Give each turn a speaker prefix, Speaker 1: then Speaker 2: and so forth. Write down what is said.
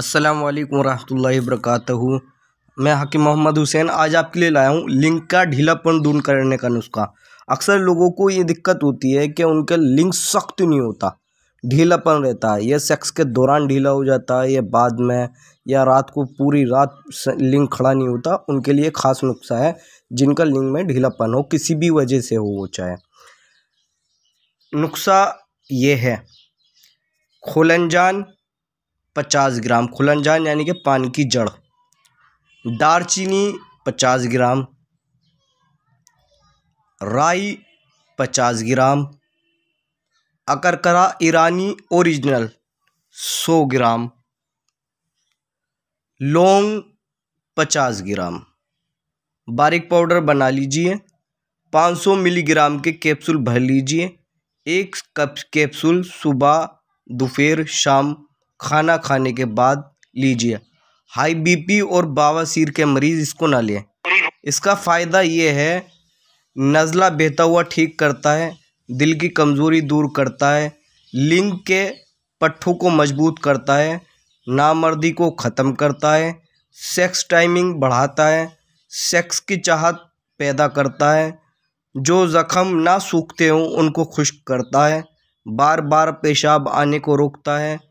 Speaker 1: अस्सलाम वालेकुम रहमतुल्लाहि वरकत मैं हकीम मोहम्मद हुसैन आज आपके लिए लाया हूँ लिंक का ढीलापन दूर करने का नुस्खा अक्सर लोगों को ये दिक्कत होती है कि उनका लिंक सख्त नहीं होता ढीलापन रहता है यह सेक्स के दौरान ढीला हो जाता है या बाद में या रात को पूरी रात लिंक खड़ा नहीं होता उनके लिए ख़ास नुस्खा है जिनका लिंक में ढीलापन हो किसी भी वजह से हो वो चाहे नुस्खा ये है खोलनजान पचास ग्राम जान यानी कि पान की जड़ दारचीनी पचास ग्राम राई पचास ग्राम अकरकरा ईरानी ओरिजिनल सौ ग्राम लौंग पचास ग्राम बारीक पाउडर बना लीजिए 500 मिलीग्राम के कैप्सूल भर लीजिए एक कप कैप्सूल सुबह दोपहर शाम खाना खाने के बाद लीजिए हाई बीपी और बावासीर के मरीज़ इसको ना लें इसका फ़ायदा ये है नज़ला बहता हुआ ठीक करता है दिल की कमज़ोरी दूर करता है लिंग के पट्ठों को मजबूत करता है नामर्दी को ख़त्म करता है सेक्स टाइमिंग बढ़ाता है सेक्स की चाहत पैदा करता है जो ज़ख़म ना सूखते हों उनको खुश करता है बार बार पेशाब आने को रोकता है